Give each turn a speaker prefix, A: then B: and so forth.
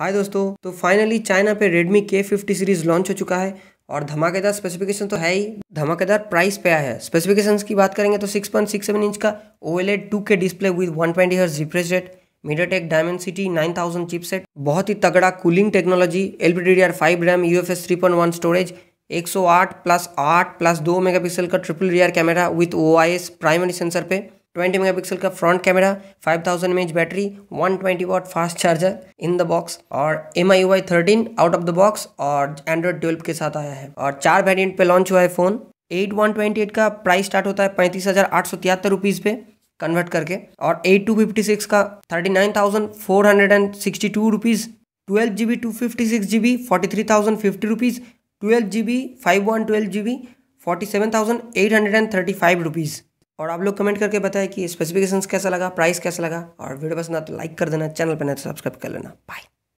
A: हाय दोस्तों तो finally China पे के K50 सीरीज़ लॉन्च हो चुका है और धमाकेदार स्पेसिफिकेशन तो है ही धमाकेदार प्राइस पे आया है स्पेसिफिकेशंस की बात करेंगे तो 6.67 इंच का O L ED two K display with 120 twenty hertz refresh rate MediaTek city 9000 chipset बहुत ही तगड़ा cooling technology L P D R five RAM U F S three point one storage 108 plus 8 plus 2 megapixel का triple rear camera with O I S primary sensor पे 20 megapixel का front camera five thousand M H battery one twenty watt fast charger in the box और M I Y thirteen out of the box और Android twelve के साथ आया है और चार वेरियंट पे लॉन्च हुआ है phone eight one twenty eight का प्राइस स्टार्ट होता है पैंतीस हज़ार आठ सौ तिहत्तर रुपीज़ पे कन्वर्ट करके और एट टू फिफ्टी सिक्स का thirty nine thousand four hundred and sixty two rupees twelve G B two fifty six G B forty three thousand fifty rupees twelve G B five one twelve G B forty seven thousand eight hundred and thirty five rupees और आप लोग comment करके बताएं कि specifications कैसा लगा price कैसा लगा और वीडियो पसंद आता तो लाइक कर देना चैनल पर नहीं तो सब्सक्राइब कर लेना बाय